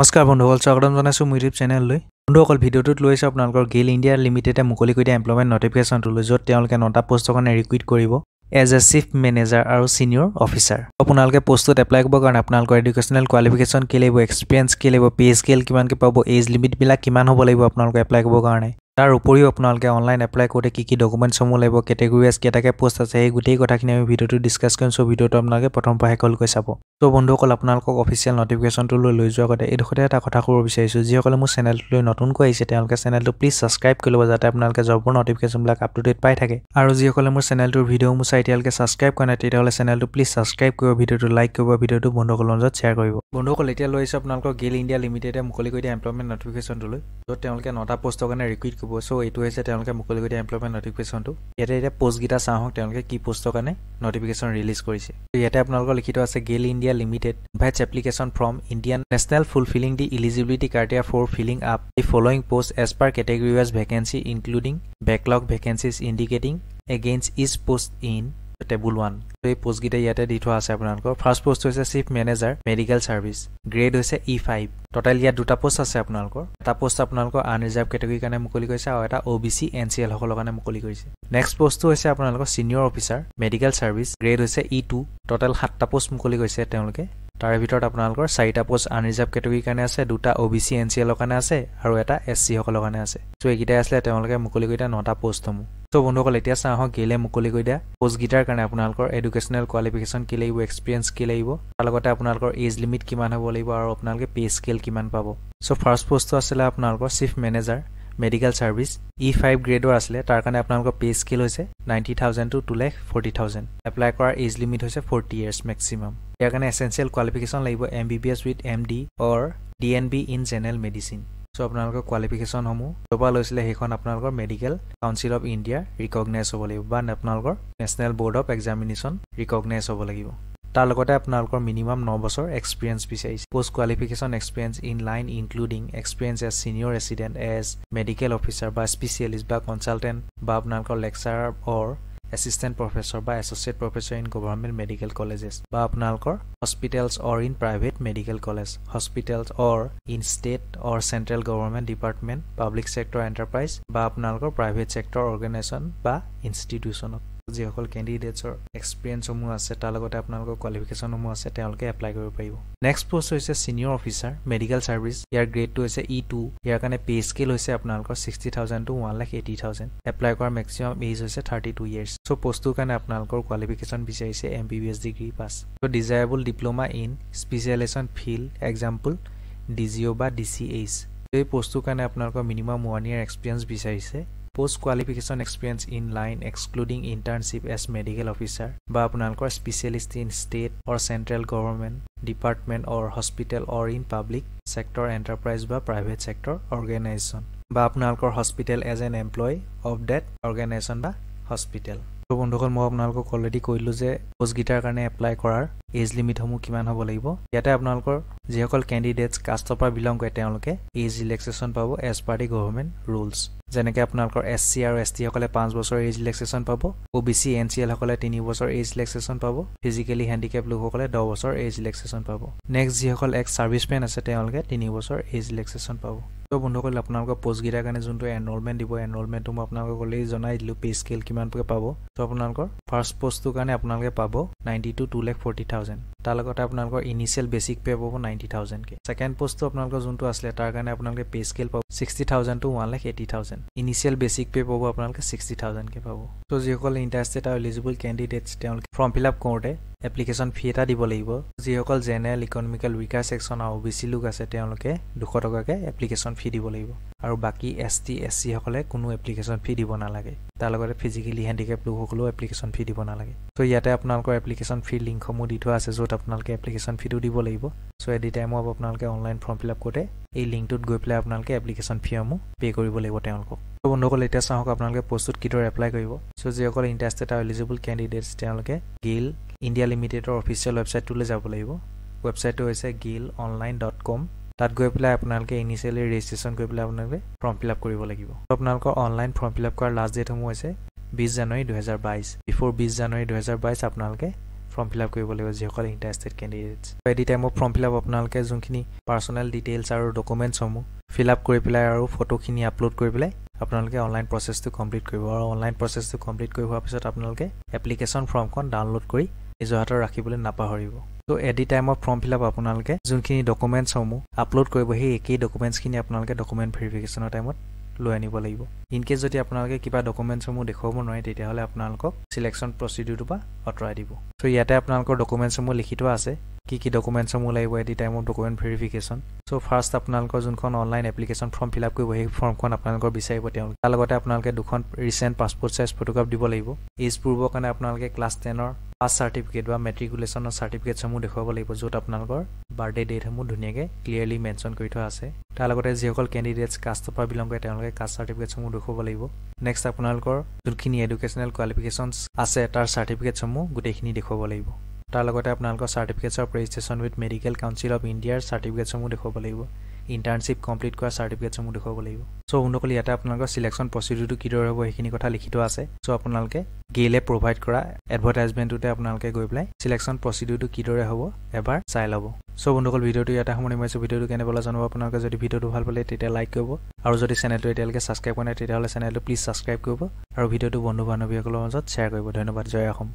নমস্কাৰ বন্ধুসকল স্বাগতম জনাইছোঁ মোৰ ইউটিউব চেনেললৈ বন্ধুসকল ভিডিঅ'টোত লৈ লৈছে আপোনালোকৰ গেল ইণ্ডিয়া লিমিটেডে মুকলি কৰি দিয়া এমপ্লয়মেণ্ট লৈ য'ত তেওঁলোকে নটা প'ষ্টৰ কাৰণে ৰিকুইট কৰিব এজ এ চিফ মেনেজাৰ আৰু ছিনিয়ৰ অফিচাৰ আপোনালোকে পষ্টটোত এপ্লাই কৰিবৰ কাৰণে আপোনালোকৰ এডুকেশ্যনেল কোৱালিফিকেশ্যন কি লাগিব এক্সপিৰিয়েঞ্চ কি লাগিব পে স্কেল কিমানকৈ পাব এজ লিমিটবিলাক কিমান হ'ব লাগিব আপোনালোকে এপ্লাই কৰিবৰ কাৰণে তাৰ উপৰিও আপোনালোকে অনলাইন এপ্লাই কৰোঁতে কি কি ডকুমেণ্টছসমূহ লাগিব কেটেগৰিজ কেইটাকৈ পোষ্ট আছে সেই গোটেই কথাখিনি আমি ভিডিঅ'টো ডিছকাছ কৰিম চ' ভিডিঅ'টো আপোনালোকে প্ৰথম পাহেকলৈ চাব চ' বন্ধুসকল আপোনালোকক অফিচিয়েল নটিফিকেশ্যনটোলৈ লৈ যোৱাৰ আগতে এইডোখৰতে এটা কথা ক'ব বিচাৰিছোঁ যিসকলে মোৰ চেনেলটোলৈ নতুনকৈ আহিছে তেওঁলোকে চেনেলটো প্লিজ ছাবস্ক্ৰাইব কৰি ল'ব যাতে আপোনালোকে জবৰ নটিফিকেশ্যনবিলাক আপ টু ডেট পাই থাকে আৰু যিসকলে মোৰ চেনেলটোৰ ভিডিঅ'সমূহ চাই এতিয়ালৈকে ছাবস্ক্ৰাইব কৰা নাই তেতিয়াহ'লে চেনেলটো প্লিজ ছাবস্ক্ৰাইব কৰিব ভিডিঅ'টো লাইক কৰিব ভিডিঅ'টো বন্ধুসকলৰ মাজত শ্বেয়াৰ কৰিব বন্ধুসকল এতিয়া লৈ আহিছোঁ আপোনালোকৰ গেইল ইণ্ডিয়া লিমিটেডে মুকলি কৰি দিয়া এমপ্লয়মেণ্ট নটিফিকেশ্যনটোলৈ য'ত তেওঁলোকে নটা পষ্টৰ কাৰণে ৰিকুইট কৰিব হ'ব চ' এইটো হৈছে তেওঁলোকে মুকলি কৰি দিয়া এমপ্লয়মেণ্ট নটিফিকেশ্যনটো ইয়াতে এতিয়া পষ্টকেইটা চাওঁ হওক তেওঁলোকে কি পোষ্টৰ কাৰণে নটিফিকেশ্যন ৰিলিজ কৰিছে ইয়াতে আপোনালোকৰ লিখিত আছে GAIL India limited invites application from Indian national fulfilling the eligibility criteria for filling up the following post as per category wise vacancy including backlog vacancies indicating against each post in table one এই পোষ্টকেইটা ইয়াতে দি থোৱা আছে আপোনালোকৰ first post হৈছে chief manager medical service grade হৈছে E five total ইয়াত দুটা পোষ্ট আছে আপোনালোকৰ এটা পোষ্ট আপোনালোকৰ আনৰিজাৰ্ভ কেটেগৰীৰ কাৰণে মুকলি কৰিছে আৰু এটা O' B C N C এলসকলৰ কাৰণে মুকলি কৰিছে নেক্সট পোষ্টটো হৈছে আপোনালোকৰ senior officer medical service grade হৈছে ই টু টোটেল সাতটা পোষ্ট মুকলি কৰিছে তেওঁলোকে তাৰে ভিতৰত আপোনালোকৰ চাৰিটা পোষ্ট আনৰিজাৰ্ভ কেটেগৰীৰ কাৰণে আছে দুটা O' B C N C এলৰ কাৰণে আছে আৰু এটা এছ চিসকলৰ কাৰণে আছে চ' এইকেইটাই আছিলে তেওঁলোকে মুকলি কৰি এতিয়া নটা পোষ্টসমূহ চ' বন্ধুসকল এতিয়া চাওঁ আহক গেলে মুকলি কৰি দিয়া পোষ্টকেইটাৰ কাৰণে আপোনালোকৰ এডুকেশ্যনেল কোৱালিফিকেশ্যন কি লাগিব এক্সপিৰিয়েঞ্চ কি লাগিব তাৰ লগতে আপোনালোকৰ এজ লিমিট কিমান হ'ব লাগিব আৰু আপোনালোকে পে স্কেল কিমান পাব চ' ফাৰ্ষ্ট পষ্টটো আছিলে আপোনালোকৰ chief manager medical service E five গ্ৰেডৰ আছিলে তাৰ কাৰণে আপোনালোকৰ পে স্কেল হৈছে ninety thousand to two lakh forty thousand apply কৰাৰ এজ লিমিট হৈছে ফৰ্টি ইয়েৰ্ছ মেক্সিমাম ইয়াৰ কাৰণে এচেঞ্চিয়েল কোৱালিফিকেশ্যন লাগিব M B B S with M D or D N B in general medicine so' আপোনালোকৰ কোৱালিফিকেশ্যনসমূহ য'ৰ পৰা লৈছিলে সেইখন আপোনালোকৰ medical council of India recognise হ'ব লাগিব বা আপোনালোকৰ national board of examination recognise হ'ব লাগিব তাৰ লগতে আপোনালোকৰ মিনিমাম ন বছৰ এক্সপিৰিয়েঞ্চ বিচাৰিছে post qualification experience in line including experience as senior resident as medical officer বা স্পেচিয়েলিষ্ট বা কনচালটেণ্ট বা আপোনালোকৰ লেকচাৰ অৰ এচিষ্টেণ্ট প্ৰফেচৰ বা associate professor in government medical colleges বা আপোনালোকৰ hospitals or in private medical college hospitals or in state or central government department public sector enterprise বা আপোনালোকৰ private sector organisation বা ইনষ্টিটিউচনত যিসকল কেণ্ডিডেটছৰ এক্সপিৰিয়েঞ্চসমূহ আছে তাৰ লগতে আপোনালোকৰ কোৱালিফিকেশ্যনসমূহ আছে তেওঁলোকে এপ্লাই কৰিব পাৰিব নেক্সট পষ্ট হৈছে ছিনিয়ৰ অফিচাৰ মেডিকেল ছাৰ্ভিচ ইয়াৰ গ্ৰেডটো হৈছে ই e টু ইয়াৰ কাৰণে পে স্কেল হৈছে আপোনালোকৰ sixty thousand to one lakh eighty thousand apply কৰা মেক্সিমাম এজ হৈছে থাৰ্টি টু ইয়েৰ্ছ চ' পষ্টটোৰ কাৰণে আপোনালোকৰ কোৱালিফিকেশ্যন বিচাৰিছে M B B S degree pass so' desirable diploma in specialisation field example D G O' বা D C H এই পষ্টটোৰ কাৰণে আপোনালোকৰ মিনিমাম ওৱান ইয়াৰ এক্সপিৰিয়েঞ্চ বিচাৰিছে post qualification experience in line excluding internship as medical officer বা আপোনালোকৰ specialist in state or central government department or hospital or in public sector enterprise বা private sector organisation বা আপোনালোকৰ hospital as an employee of that organisation বা hospital তো বন্ধুসকল মই আপোনালোকক অলৰেডি কৈলোঁ যে পষ্ট কাৰণে এপ্লাই কৰাৰ এজ লিমিটসমূহ কিমান হ'ব লাগিব ইয়াতে আপোনালোকৰ যিসকল কেণ্ডিডেটছ কাষ্টৰ পৰা বিলং কৰে তেওঁলোকে এজ ৰিলেক্সেশ্যন পাব as per the government rules যেনেকৈ আপোনালোকৰ এছ চি আৰু এছ টিসকলে পাঁচ বছৰ এজ ৰিলেক্সেশ্যন পাব O' B C N C এলসকলে তিনি বছৰ এজ ৰিলেক্সেশ্যন পাব ফিজিকেলি হেণ্ডিকেপ লোকসকলে দহ বছৰ এজ ৰিলেক্সেশ্যন পাব নেক্সট যিসকল এক্স ছাৰ্ভিচমেন আছে তেওঁলোকে তিনি বছৰ এজ ৰিলেক্সেশ্যন পাব তো বন্ধুসকল আপোনালোকৰ পষ্টকেইটাৰ কাৰণে যোনটো এনৰলমেণ্ট দিব এনৰলমেণ্টটো মই আপোনালোকক ক'লেই জনাই দিলোঁ পে স্কেল কিমানকৈ পাব তো আপোনালোকৰ ফাৰ্ষ্ট পষ্টটোৰ কাৰণে আপোনালোকে পাব ninety to two lakh forty thousand তাৰ লগতে আপোনালোকৰ ইনিচিয়েল বেচিক পে' পাব নাইণ্টি থাউজেণ্ডকৈ ছেকেণ্ড পষ্টটো আপোনালোকৰ যোনটো আছিলে তাৰ কাৰণে আপোনালোকে পে' স্কেল পাব sixty thousand to one lakh eighty thousand initial basic pay' পাব আপোনালোকে ছিক্সটি থাউজেণ্ডকে পাব চ' যিসকল ইণ্টাৰেষ্টেড আৰু এলিজিবল কেণ্ডিডেটছ তেওঁলোকে ফৰ্ম ফিল আপ কৰোঁতে এপ্লিকেশ্যন ফি এটা দিব লাগিব যিসকল জেনেৰেল ইকনমিকেল উইকাৰ ছেকশ্যন আৰু অ' বি চি লোক আছে তেওঁলোকে দুশ টকাকৈ এপ্লিকেশ্যন ফি দিব লাগিব আৰু বাকী এছ টি এছ চিসকলে কোনো এপ্লিকেশ্যন ফি দিব নালাগে তাৰ লগতে ফিজিকেলি হেণ্ডিকেপ লোকসকলেও এপ্লিকেশ্যন ফি ফি দিব নালাগে চ' ইয়াতে আপোনালোকৰ এপ্লিকেশ্যন ফি লিংকসমূহ দি থোৱা আছে য'ত আপোনালোকে এপ্লিকেশ্যন ফিটো দিব লাগিব চ' এডি টাইমো আপোনালোকে অনলাইন ফৰ্ম ফিল আপ কৰোঁতে এই লিংকটোত গৈ পেলাই আপোনালোকে এপ্লিকেশ্যন ফিসমূহ পে' কৰিব লাগিব তেওঁলোকক চ' বন্ধুসকল এতিয়া চাওক আপোনালোকে প্ৰস্তুত কিদৰে এপ্লাই কৰিব চ' যিসকল ইণ্টাৰেষ্টেড আৰু এলিজিবল কেণ্ডিডেটছ তেওঁলোকে গিল ইণ্ডিয়া লিমিটেডৰ অফিচিয়েল ৱেবছাইটটোলৈ যাব লাগিব ৱেবছাইটটো হৈছে গিল অনলাইন ডট কম তাত গৈ পেলাই আপোনালোকে ইনিচিয়েলি ৰেজিষ্ট্ৰেশ্যন কৰি পেলাই আপোনালোকে ফৰ্ম ফিল আপ কৰিব লাগিব আপোনালোকৰ অনলাইন ফৰ্ম ফিল আপ কৰাৰ লাষ্ট ডেটসমূহ হৈছে বিছ জানুৱাৰী দুহেজাৰ বাইছ বিফ'ৰ বিছ জানুৱাৰী দুহেজাৰ বাইছ আপোনালোকে ফৰ্ম ফিল আপ কৰিব লাগিব যিসকল ইণ্টাৰেষ্টেড কেণ্ডিডেটছ ত' এডি টাইমত ফৰ্ম ফিল আপ আপোনালোকে যোনখিনি পাৰ্চনেল ডিটেইলছ আৰু ডকুমেণ্টছসমূহ ফিল আপ কৰি পেলাই আৰু ফটোখিনি আপলোড কৰি পেলাই আপোনালোকে অনলাইন প্ৰচেছটো কমপ্লিট কৰিব আৰু অনলাইন প্ৰচেছটো কমপ্লিট কৰি হোৱাৰ পিছত আপোনালোকে এপ্লিকেশ্যন ফৰ্মখন ডাউনলোড কৰি নিজৰ হাতত ৰাখিবলৈ নাপাহৰিব ত' এডি টাইমত ফৰ্ম ফিল আপ আপোনালোকে যোনখিনি ডকুমেণ্টছসমূহ আপলোড কৰিব সেই একেই ডকুমেণ্টছখিনি আপোনালোকে ডকুমেণ্ট ভেৰিফিকেশ্যনৰ টাইমত লৈ আনিব লাগিব ইনকেছ যদি আপোনালোকে কিবা ডকুমেণ্টছসমূহ দেখুৱাব নোৱাৰে তেতিয়াহ'লে আপোনালোকক চিলেকশ্যন প্ৰচিডিউৰটো পৰা আঁতৰাই দিব চ' ইয়াতে আপোনালোকৰ ডকুমেণ্টছসমূহ লিখি থোৱা আছে কি কি ডকুমেণ্টছসমূহ লাগিব এটি টাইমৰ ডকুমেণ্ট ভেৰিফিকেশ্যন চ' ফাৰ্ষ্ট আপোনালোকৰ যোনখন online application form fill up কৰিব সেই ফৰ্মখন আপোনালোকৰ বিচাৰিব তেওঁলোক তাৰ লগতে আপোনালোকে দুখন ৰিচেণ্ট পাছপৰ্ট চাইজ ফটোগ্ৰাফ দিব লাগিব এজ পূৰ্বৰ কাৰণে আপোনালোকে ক্লাছ টেনৰ পাছ চাৰ্টিফিকেট বা মেট্ৰিকুলেশ্যনৰ চাৰ্টিফিকেটসমূহ দেখুৱাব লাগিব য'ত আপোনালোকৰ বাৰ্থডে ডেটসমূহ ধুনীয়াকৈ ক্লিয়াৰলি মেনশ্যন কৰি থোৱা আছে তাৰ লগতে যিসকল কেণ্ডিডেটছ কাষ্টৰ পৰা বিলং কৰে তেওঁলোকে কাষ্ট চাৰ্টিফিকেটসমূহ দেখুৱাব লাগিব নেক্সট আপোনালোকৰ যোনখিনি এডুকেশ্যনেল কোৱালিফিকেশ্যনছ আছে তাৰ চাৰ্টিফিকেটসমূহ গোটেইখিনি দেখুৱাব লাগিব তাৰ লগতে আপোনালোকৰ চাৰ্টিফিকেটছৰ registration with medical council of ইণ্ডিয়াৰ চাৰ্টিফিকেটসমূহ দেখুৱাব লাগিব ইণ্টাৰ্ণশ্বিপ কমপ্লিট কৰা চাৰ্টিফিকেটসমূহ দেখুৱাব লাগিব চ' অন্যসকল ইয়াতে আপোনালোকৰ ছিলেকশ্যন প্ৰচিডিউৰটো কিদৰে হ'ব সেইখিনি কথা লিখিত আছে চ' আপোনালোকে গেইলে প্ৰভাইড কৰা এডভাৰটাইজমেণ্টটোতে আপোনালোকে গৈ পেলাই ছিলেকশ্যন প্ৰচিডিউৰটো কিদৰে হ'ব এবাৰ চাই ল'ব চ' বন্ধুসকল ভিডিঅ'টো ইয়াতে সামৰণি মাৰিছোঁ ভিডিঅ'টো কেনেবলৈ জনাব আপোনালোকে যদি ভিডিঅ'টো ভাল পালে তেতিয়া লাইক কৰিব আৰু যদি চেনেলটো এতিয়ালৈকে ছাবস্ক্ৰাইব কৰা নাই তেতিয়াহ'লে চেনেলটো প্লিজ ছাবস্ক্ৰাইব কৰিব আৰু ভিডিঅ'টো বন্ধু বান্ধৱীসকলৰ মাজত শ্বেয়াৰ কৰিব ধন্যবাদ জয় অসম